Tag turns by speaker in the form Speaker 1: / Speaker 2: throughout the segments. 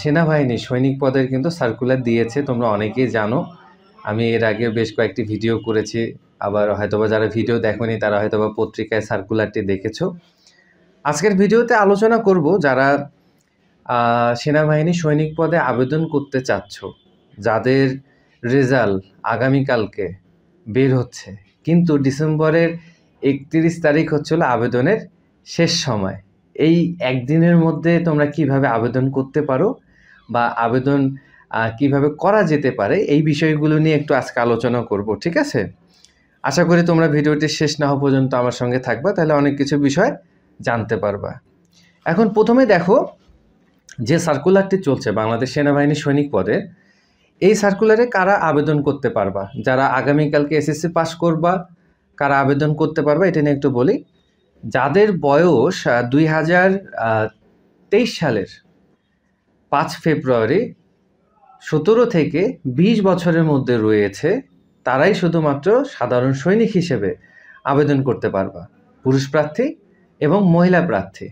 Speaker 1: সেনাবাহিনী সৈনিক পদের কিন্তু সার্কুলার দিয়েছে তোমরা অনেকেই জানো আমি এর আগে বেশ কয়েকটি ভিডিও করেছি আবার হয়তোবা যারা ভিডিও দেখনি তারা হয়তোবা পত্রিকায় সার্কুলারটি দেখেছো আজকের ভিডিওতে আলোচনা করব যারা সেনাবাহিনী সৈনিক পদে আবেদন করতে চাচ্ছ যাদের রেজাল্ট আগামীকালকে বের হচ্ছে কিন্তু ডিসেম্বরের একত্রিশ তারিখ হচ্ছিল আবেদনের শেষ সময় এই একদিনের মধ্যে তোমরা কিভাবে আবেদন করতে পারো বা আবেদন কিভাবে করা যেতে পারে এই বিষয়গুলো নিয়ে একটু আজকে আলোচনা করব ঠিক আছে আশা করি তোমরা ভিডিওটি শেষ না হওয়া পর্যন্ত আমার সঙ্গে থাকবা তাহলে অনেক কিছু বিষয় জানতে পারবা এখন প্রথমে দেখো যে সার্কুলারটি চলছে বাংলাদেশ সেনাবাহিনী সৈনিক পদে এই সার্কুলারে কারা আবেদন করতে পারবা যারা আগামীকালকে এসএসসি পাস করবা কারা আবেদন করতে পারবা এটা নিয়ে একটু বলি যাদের বয়স দুই হাজার তেইশ সালের পাঁচ ফেব্রুয়ারি সতেরো থেকে বিশ বছরের মধ্যে রয়েছে তারাই শুধুমাত্র সাধারণ সৈনিক হিসেবে আবেদন করতে পারবা পুরুষ প্রার্থী এবং মহিলা প্রার্থী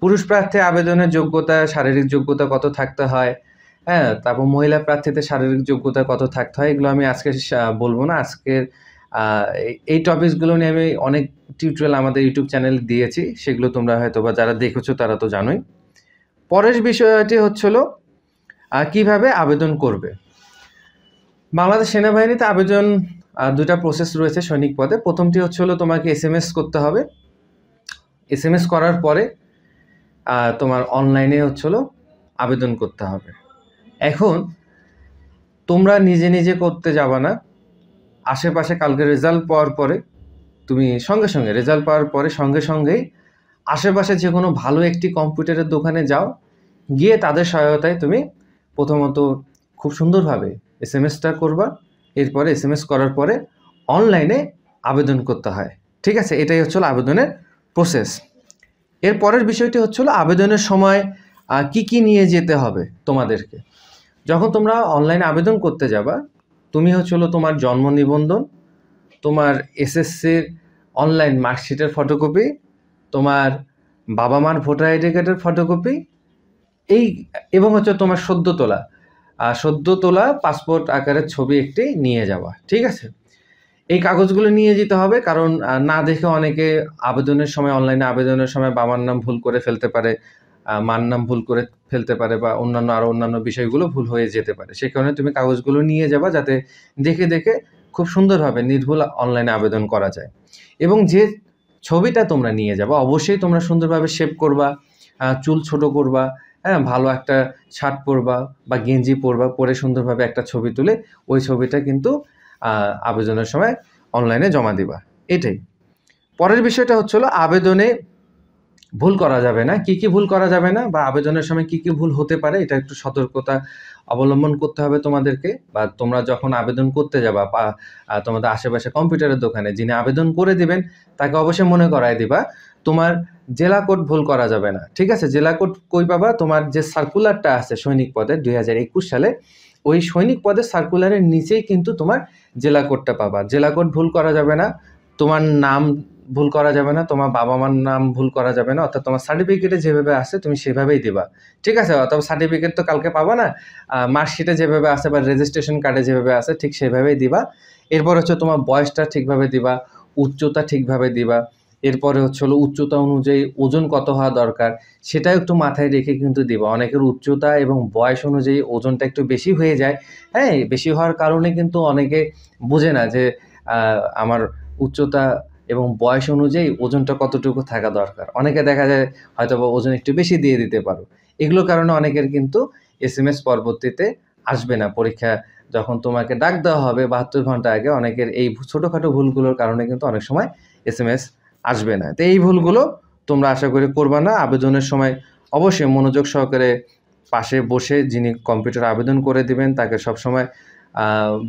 Speaker 1: পুরুষ প্রার্থী আবেদনের যোগ্যতা শারীরিক যোগ্যতা কত থাকতে হয় হ্যাঁ তারপর মহিলা প্রার্থীতে শারীরিক যোগ্যতা কত থাকতে হয় এগুলো আমি আজকে বলবো না আজকের এই টপিকসগুলো নিয়ে আমি অনেক টিউটোরিয়াল আমাদের ইউটিউব চ্যানেলে দিয়েছি সেগুলো তোমরা হয়তো বা যারা দেখেছো তারা তো জানোই পরের বিষয়টি হচ্ছিল কিভাবে আবেদন করবে বাংলাদেশ সেনাবাহিনীতে আবেদন দুটা প্রসেস রয়েছে সৈনিক পদে প্রথমটি হচ্ছিল তোমাকে এস এম এস করতে হবে এস এম এস করার পরে তোমার অনলাইনে হচ্ছিল আবেদন করতে হবে এখন তোমরা নিজে নিজে করতে যাবা না আশেপাশে কালকে রেজাল্ট পাওয়ার পরে তুমি সঙ্গে সঙ্গে রেজাল্ট পাওয়ার পরে সঙ্গে সঙ্গেই আশেপাশে যে কোনো ভালো একটি কম্পিউটারের দোকানে যাও গিয়ে তাদের সহায়তায় তুমি প্রথমত খুব সুন্দরভাবে এস এম এসটা করবা এরপরে এস এম এস করার পরে অনলাইনে আবেদন করতে হয় ঠিক আছে এটাই হচ্ছিল আবেদনের প্রসেস এর পরের বিষয়টি হচ্ছিল আবেদনের সময় কি কি নিয়ে যেতে হবে তোমাদেরকে যখন তোমরা অনলাইনে আবেদন করতে যাবা তুমি হচ্ছে হলো তোমার জন্ম নিবন্ধন তোমার এসএসসির অনলাইন মার্কশিটের ফটোকপি তোমার বাবা মার ভোটার আইডি কার্ডের ফটোকপি এই এবং হচ্ছে তোমার সদ্য তোলা সদ্য তোলা পাসপোর্ট আকারের ছবি একটি নিয়ে যাওয়া ঠিক আছে এই কাগজগুলো নিয়ে যেতে হবে কারণ না দেখে অনেকে আবেদনের সময় অনলাইনে আবেদনের সময় বাবার নাম ভুল করে ফেলতে পারে মার নাম ভুল করে ফেলতে পারে বা অন্যান্য আরও অন্যান্য বিষয়গুলো ভুল হয়ে যেতে পারে সে কারণে তুমি কাগজগুলো নিয়ে যাবা যাতে দেখে দেখে খুব সুন্দরভাবে নির্ভুল অনলাইনে আবেদন করা যায় এবং যে ছবিটা তোমরা নিয়ে যাবা অবশ্যই তোমরা সুন্দরভাবে শেপ করবা চুল ছোট করবা হ্যাঁ ভালো একটা শার্ট পরবা বা গেঞ্জি পরবা পরে সুন্দরভাবে একটা ছবি তুলে ওই ছবিটা কিন্তু আবেদনের সময় অনলাইনে জমা দিবা এটাই পরের বিষয়টা হচ্ছিল আবেদনে ভুল করা যাবে না কি কি ভুল করা যাবে না বা আবেদনের সময় কি কি ভুল হতে পারে এটা একটু সতর্কতা অবলম্বন করতে হবে তোমাদেরকে বা তোমরা যখন আবেদন করতে যাবা বা তোমাদের আশেপাশে কম্পিউটারের দোকানে যিনি আবেদন করে দিবেন তাকে অবশ্যই মনে করায় দিবা তোমার জেলা কোড ভুল করা যাবে না ঠিক আছে জেলা কোড কই পাবা তোমার যে সার্কুলারটা আছে সৈনিক পদে দুই সালে ওই সৈনিক পদের সার্কুলারের নিচেই কিন্তু তোমার জেলা কোডটা পাবা জেলা কোড ভুল করা যাবে না তোমার নাম ভুল করা যাবে না তোমার বাবা মার নাম ভুল করা যাবে না অর্থাৎ তোমার সার্টিফিকেটে যেভাবে আছে তুমি সেভাবেই দেবা ঠিক আছে অর্থাৎ সার্টিফিকেট তো কালকে পাবা না মার্কশিটে যেভাবে আছে বা রেজিস্ট্রেশন কার্ডে যেভাবে আছে ঠিক সেভাবেই দিবা এরপর হচ্ছে তোমার বয়সটা ঠিকভাবে দিবা উচ্চতা ঠিকভাবে দিবা এরপরে হচ্ছে হলো উচ্চতা অনুযায়ী ওজন কত হওয়া দরকার সেটা একটু মাথায় রেখে কিন্তু দিবা অনেকের উচ্চতা এবং বয়স অনুযায়ী ওজনটা একটু বেশি হয়ে যায় হ্যাঁ বেশি হওয়ার কারণে কিন্তু অনেকে বোঝে না যে আমার উচ্চতা এবং বয়স অনুযায়ী ওজনটা কতটুকু থাকা দরকার অনেকে দেখা যায় হয়তো বা ওজন একটু বেশি দিয়ে দিতে পারো এগুলো কারণে অনেকের কিন্তু এস এম এস পরবর্তীতে আসবে না পরীক্ষা যখন তোমাকে ডাক দেওয়া হবে বাহাত্তর ঘন্টা আগে অনেকের এই ছোটোখাটো ভুলগুলোর কারণে কিন্তু অনেক সময় এস এম এস আসবে না তো এই ভুলগুলো তোমরা আশা করি করবা না আবেদনের সময় অবশ্যই মনোযোগ সহকারে পাশে বসে যিনি কম্পিউটার আবেদন করে দিবেন তাকে সবসময়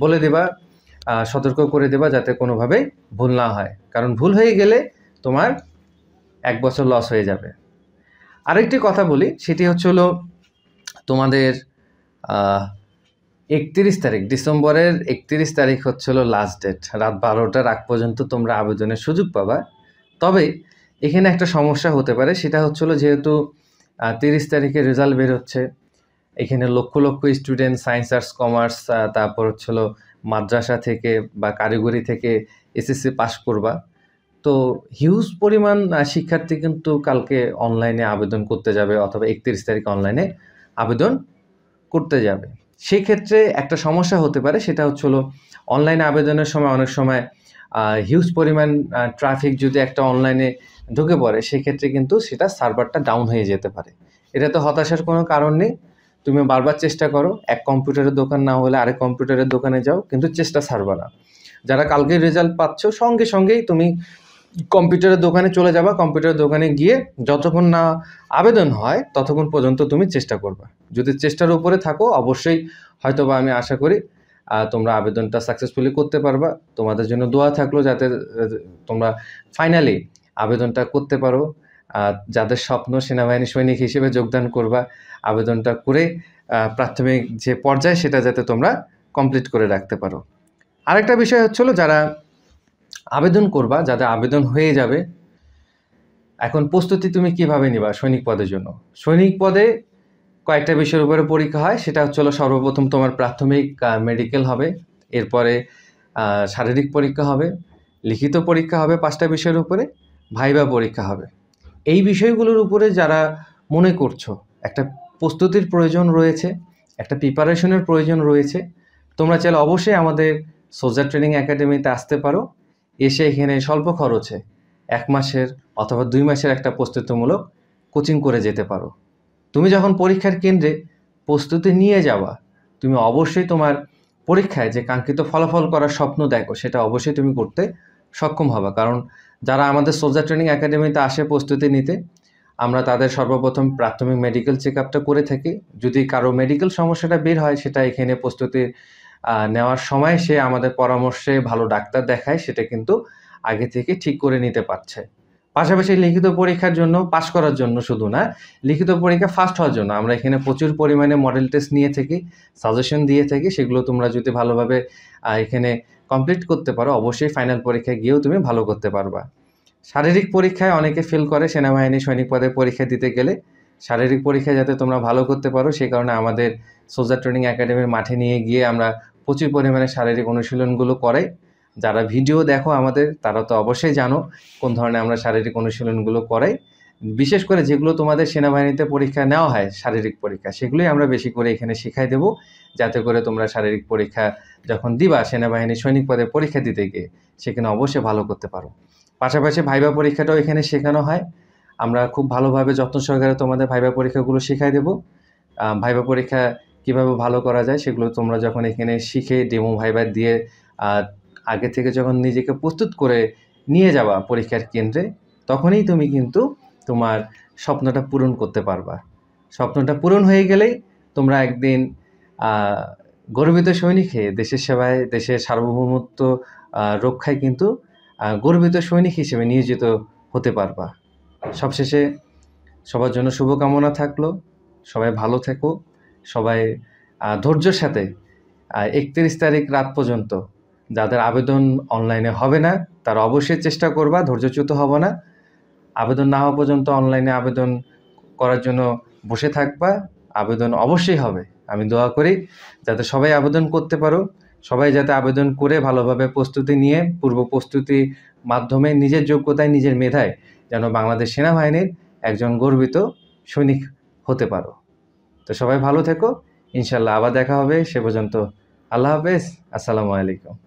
Speaker 1: বলে দেবা সতর্ক করে দেবা যাতে কোনোভাবেই ভুল না হয় কারণ ভুল হয়ে গেলে তোমার এক বছর লস হয়ে যাবে আরেকটি কথা বলি সেটি হচ্ছে হলো তোমাদের একত্রিশ তারিখ ডিসেম্বরের একত্রিশ তারিখ হচ্ছে হলো লাস্ট ডেট রাত বারোটার আগ পর্যন্ত তোমরা আবেদনের সুযোগ পাবা তবে এখানে একটা সমস্যা হতে পারে সেটা হচ্ছিলো যেহেতু তিরিশ তারিখে রেজাল্ট বের হচ্ছে এখানে লক্ষ লক্ষ স্টুডেন্ট সায়েন্স আর্টস কমার্স তারপর হচ্ছিলো মাদ্রাসা থেকে বা কারিগরি থেকে এসএসসি পাস করবা তো হিউজ পরিমাণ শিক্ষার্থী কিন্তু কালকে অনলাইনে আবেদন করতে যাবে অথবা একত্রিশ তারিখ অনলাইনে আবেদন করতে যাবে সেই ক্ষেত্রে একটা সমস্যা হতে পারে সেটা হচ্ছে হলো অনলাইনে আবেদনের সময় অনেক সময় হিউজ পরিমাণ ট্রাফিক যদি একটা অনলাইনে ঢুকে পড়ে সেক্ষেত্রে কিন্তু সেটা সার্ভারটা ডাউন হয়ে যেতে পারে এটা তো হতাশার কোনো কারণ নেই তুমি বারবার চেষ্টা করো এক কম্পিউটারের দোকান না হলে আরেক কম্পিউটারের দোকানে যাও কিন্তু চেষ্টা ছাড়বা না যারা কালকে রেজাল্ট পাচ্ছ সঙ্গে সঙ্গেই তুমি কম্পিউটারের দোকানে চলে যাবা কম্পিউটারের দোকানে গিয়ে যতক্ষণ না আবেদন হয় ততক্ষণ পর্যন্ত তুমি চেষ্টা করবে যদি চেষ্টার উপরে থাকো অবশ্যই হয়তোবা আমি আশা করি তোমরা আবেদনটা সাকসেসফুলি করতে পারবা তোমাদের জন্য দোয়া থাকলো যাতে তোমরা ফাইনালি আবেদনটা করতে পারো যাদের স্বপ্ন সেনাবাহিনী সৈনিক হিসেবে যোগদান করবা আবেদনটা করে প্রাথমিক যে পর্যায় সেটা যাতে তোমরা কমপ্লিট করে রাখতে পারো আরেকটা বিষয় হচ্ছিল যারা আবেদন করবা যাদের আবেদন হয়ে যাবে এখন প্রস্তুতি তুমি কিভাবে নিবা সৈনিক পদের জন্য সৈনিক পদে কয়েকটা বিষয়ের উপরে পরীক্ষা হয় সেটা হচ্ছিল সর্বপ্রথম তোমার প্রাথমিক মেডিকেল হবে এরপরে শারীরিক পরীক্ষা হবে লিখিত পরীক্ষা হবে পাঁচটা বিষয়ের উপরে ভাইবা পরীক্ষা হবে এই বিষয়গুলোর উপরে যারা মনে করছো একটা প্রস্তুতির প্রয়োজন রয়েছে একটা প্রিপারেশনের প্রয়োজন রয়েছে তোমরা চাইলে অবশ্যই আমাদের সোজা ট্রেনিং একাডেমিতে আসতে পারো এসে এখানে স্বল্প খরচে এক মাসের অথবা দুই মাসের একটা প্রস্তুতিমূলক কোচিং করে যেতে পারো তুমি যখন পরীক্ষার কেন্দ্রে প্রস্তুতি নিয়ে যাওয়া তুমি অবশ্যই তোমার পরীক্ষায় যে কাঙ্ক্ষিত ফলাফল করার স্বপ্ন দেখো সেটা অবশ্যই তুমি করতে সক্ষম হবে কারণ যারা আমাদের সোলজার ট্রেনিং একাডেমিতে আসে প্রস্তুতি নিতে আমরা তাদের সর্বপ্রথম প্রাথমিক মেডিকেল চেক আপটা করে থাকি যদি কারো মেডিকেল সমস্যাটা বের হয় সেটা এখানে প্রস্তুতি নেওয়ার সময় সে আমাদের পরামর্শে ভালো ডাক্তার দেখায় সেটা কিন্তু আগে থেকে ঠিক করে নিতে পারছে পাশাপাশি লিখিত পরীক্ষার জন্য পাশ করার জন্য শুধু না লিখিত পরীক্ষা ফার্স্ট হওয়ার জন্য আমরা এখানে প্রচুর পরিমাণে মডেল টেস্ট নিয়ে থাকি সাজেশন দিয়ে থাকি সেগুলো তোমরা যদি ভালোভাবে এখানে কমপ্লিট করতে পারো অবশ্যই ফাইনাল পরীক্ষায় গিয়েও তুমি ভালো করতে পারবা শারীরিক পরীক্ষায় অনেকে ফেল করে সেনাবাহিনী সৈনিক পদের পরীক্ষা দিতে গেলে শারীরিক পরীক্ষায় যাতে তোমরা ভালো করতে পারো সেই কারণে আমাদের সোজা ট্রেনিং একাডেমির মাঠে নিয়ে গিয়ে আমরা প্রচুর পরিমাণে শারীরিক অনুশীলনগুলো করাই যারা ভিডিও দেখো আমাদের তারা তো অবশ্যই জানো কোন ধরনের আমরা শারীরিক অনুশীলনগুলো করাই বিশেষ করে যেগুলো তোমাদের সেনাবাহিনীতে পরীক্ষা নেওয়া হয় শারীরিক পরীক্ষা সেগুলোই আমরা বেশি করে এখানে শেখাই দেব যাতে করে তোমরা শারীরিক পরীক্ষা যখন দিবা সেনাবাহিনী সৈনিক পদে পরীক্ষা দিতে গিয়ে সেখানে অবশ্যই ভালো করতে পারো পাশাপাশি ভাইবা পরীক্ষাটাও এখানে শেখানো হয় আমরা খুব ভালোভাবে যত্ন সহকারে তোমাদের ভাইবা পরীক্ষাগুলো শেখাই দেব ভাইবা পরীক্ষা কিভাবে ভালো করা যায় সেগুলো তোমরা যখন এখানে শিখে ডেমো ভাইবা দিয়ে আগে থেকে যখন নিজেকে প্রস্তুত করে নিয়ে যাবা পরীক্ষার কেন্দ্রে তখনই তুমি কিন্তু তোমার স্বপ্নটা পূরণ করতে পারবা স্বপ্নটা পূরণ হয়ে গেলেই তোমরা একদিন গর্বিত সৈনিক হয়ে দেশের সেবায় দেশের সার্বভৌমত্ব রক্ষায় কিন্তু গর্বিত সৈনিক হিসেবে নিয়োজিত হতে পারবা সবশেষে সবার জন্য শুভকামনা থাকলো সবাই ভালো থেকো সবাই ধৈর্যের সাথে একত্রিশ তারিখ রাত পর্যন্ত যাদের আবেদন অনলাইনে হবে না তারা অবশ্যই চেষ্টা করবা ধৈর্যচ্যুত হব না আবেদন না হওয়া পর্যন্ত অনলাইনে আবেদন করার জন্য বসে থাকবা আবেদন অবশ্যই হবে আমি দোয়া করি যাতে সবাই আবেদন করতে পারো সবাই যাতে আবেদন করে ভালোভাবে প্রস্তুতি নিয়ে পূর্ব প্রস্তুতি মাধ্যমে নিজের যোগ্যতায় নিজের মেধায় যেন বাংলাদেশ সেনাবাহিনীর একজন গর্বিত সৈনিক হতে পারো তো সবাই ভালো থেকো ইনশাল্লাহ আবার দেখা হবে সে পর্যন্ত আল্লাহ হাফেজ আসসালামু আলাইকুম